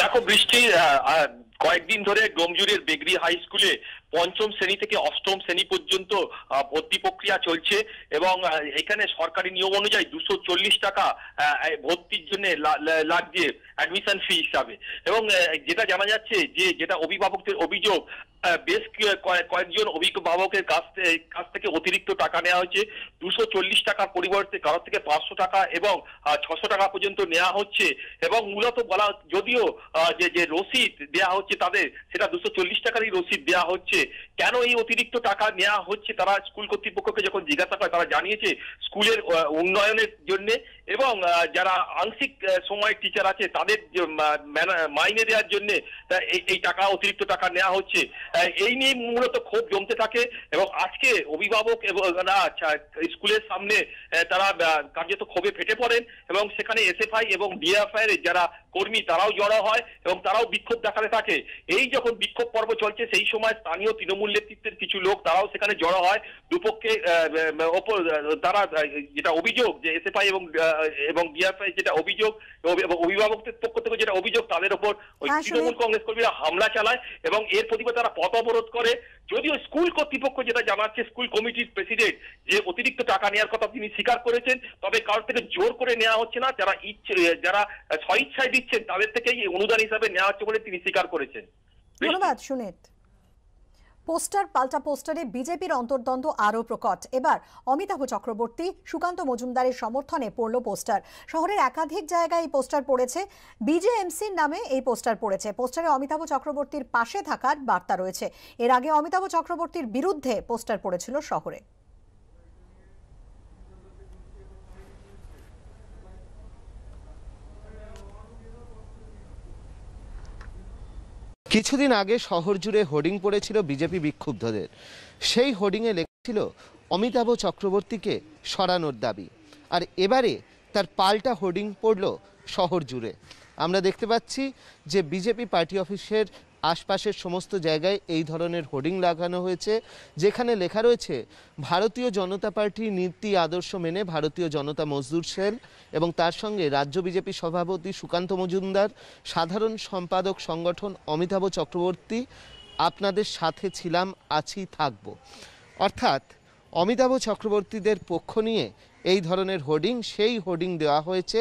দেখো বৃষ্টি কয়েকদিন ধরে ডোমজুরের বেগরি হাই স্কুলে পঞ্চম শ্রেণী থেকে অষ্টম শ্রেণী পর্যন্ত ভর্তি প্রক্রিয়া চলছে এবং এখানে সরকারি নিয়ম অনুযায়ী দুশো চল্লিশ টাকা ভর্তির জন্য লাগছে অ্যাডমিশন ফি হিসাবে এবং যেটা জানা যাচ্ছে যে যেটা অভিভাবকদের অভিযোগ বেশ কয়েকজন অভিভাবকের কাছ কাছ থেকে অতিরিক্ত টাকা নেওয়া হয়েছে দুশো চল্লিশ টাকার পরিবর্তে কারোর থেকে পাঁচশো টাকা এবং ছশো টাকা পর্যন্ত নেওয়া হচ্ছে এবং মূলত বলা যদিও যে যে রসিদ দেওয়া হচ্ছে তাদের সেটা দুশো চল্লিশ টাকারই রসিদ দেওয়া হচ্ছে হচ্ছে কেন এই অতিরিক্ত টাকা নেওয়া হচ্ছে তারা স্কুল কর্তৃপক্ষকে যখন জিজ্ঞাসা করে তারা জানিয়েছে স্কুলের উন্নয়নের জন্য এবং যারা আংশিক সময় টিচার আছে তাদের মাইনে দেওয়ার জন্য এই টাকা অতিরিক্ত টাকা নেওয়া হচ্ছে এই নিয়ে মূলত খুব জমতে থাকে এবং আজকে অভিভাবক এবং আচ্ছা, স্কুলের সামনে তারা কার্যত ক্ষোভে ফেটে পড়েন এবং সেখানে এসএফআই এবং ডিএফআই এর যারা কর্মী তারাও জড়ো হয় এবং তারাও বিক্ষোভ দেখাতে থাকে এই যখন বিক্ষোভ পর্ব চলছে সেই সময় স্থানীয় স্থানীয় তৃণমূল নেতৃত্বের কিছু লোক তারাও সেখানে জড়ো হয় দুপক্ষে তারা যেটা অভিযোগ যে এসএফআই এবং এবং বিএফআই যেটা অভিযোগ এবং অভিভাবকদের পক্ষ থেকে যেটা অভিযোগ তাদের ওপর ওই হ্যাঁ, তৃণমূল কংগ্রেস কর্মীরা হামলা চালায় এবং এর প্রতিবাদ তারা পথ অবরোধ করে যদিও স্কুল কর্তৃপক্ষ যেটা জানাচ্ছে স্কুল কমিটির প্রেসিডেন্ট যে অতিরিক্ত টাকা নেওয়ার কথা তিনি স্বীকার করেছেন তবে কারোর থেকে জোর করে নেওয়া হচ্ছে না যারা ইচ্ছে যারা স্বইচ্ছায় দিচ্ছেন তাদের থেকেই অনুদান হিসাবে নেওয়া হচ্ছে বলে তিনি স্বীকার করেছেন ধন্যবাদ সুনেত পোস্টার পাল্টা পোস্টারে বিজেপির অন্তর্দ্বন্দ্ব আরও প্রকট এবার অমিতাভ চক্রবর্তী সুকান্ত মজুমদারের সমর্থনে পড়ল পোস্টার শহরের একাধিক জায়গায় এই পোস্টার পড়েছে বিজেএমসির নামে এই পোস্টার পড়েছে পোস্টারে অমিতাভ চক্রবর্তীর পাশে থাকার বার্তা রয়েছে এর আগে অমিতাভ চক্রবর্তীর বিরুদ্ধে পোস্টার পড়েছিল শহরে কিছুদিন আগে শহর জুড়ে হোর্ডিং পড়েছিল বিজেপি বিক্ষুব্ধদের সেই হোর্ডিংয়ে লেখা ছিল অমিতাভ চক্রবর্তীকে সরানোর দাবি আর এবারে তার পাল্টা হোর্ডিং পড়ল শহর জুড়ে আমরা দেখতে পাচ্ছি যে বিজেপি পার্টি অফিসের আশপাশের সমস্ত জায়গায় এই ধরনের হোর্ডিং লাগানো হয়েছে যেখানে লেখা রয়েছে ভারতীয় জনতা পার্টির নীতি আদর্শ মেনে ভারতীয় জনতা মজদুর সেল এবং তার সঙ্গে রাজ্য বিজেপি সভাপতি সুকান্ত মজুমদার সাধারণ সম্পাদক সংগঠন অমিতাভ চক্রবর্তী আপনাদের সাথে ছিলাম আছি থাকব অর্থাৎ অমিতাভ চক্রবর্তীদের পক্ষ নিয়ে এই ধরনের হোর্ডিং সেই হোর্ডিং দেওয়া হয়েছে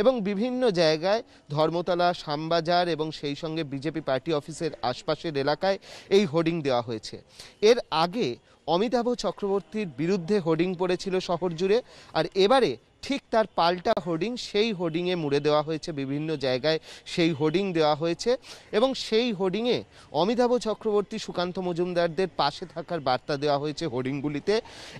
এবং বিভিন্ন জায়গায় ধর্মতলা শামবাজার এবং সেই সঙ্গে বিজেপি পার্টি অফিসের আশপাশের এলাকায় এই হোর্ডিং দেওয়া হয়েছে এর আগে অমিতাভ চক্রবর্তীর বিরুদ্ধে হোর্ডিং পড়েছিল শহর জুড়ে আর এবারে ঠিক তার পাল্টা হোর্ডিং সেই হোর্ডিংয়ে মুড়ে দেওয়া হয়েছে বিভিন্ন জায়গায় সেই হোর্ডিং দেওয়া হয়েছে এবং সেই হোর্ডিংয়ে অমিতাভ চক্রবর্তী সুকান্ত মজুমদারদের পাশে থাকার বার্তা দেওয়া হয়েছে হোর্ডিংগুলিতে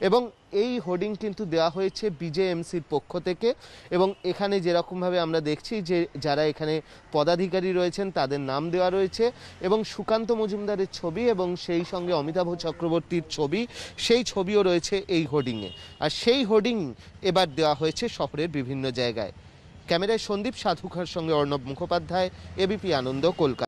এবং এই হোর্ডিং কিন্তু দেওয়া হয়েছে বিজেএমসির পক্ষ থেকে এবং এখানে যেরকমভাবে আমরা দেখছি যে যারা এখানে পদাধিকারী রয়েছেন তাদের নাম দেওয়া রয়েছে এবং সুকান্ত মজুমদারের ছবি এবং সেই সঙ্গে অমিতাভ চক্রবর্তীর ছবি সেই ছবিও রয়েছে এই হোর্ডিংয়ে আর সেই হোর্ডিং এবার দেওয়া হয়েছে শহরের বিভিন্ন জায়গায় ক্যামেরায় সন্দীপ সাধুখার সঙ্গে অর্ণব মুখোপাধ্যায় এবিপি আনন্দ কলকাতা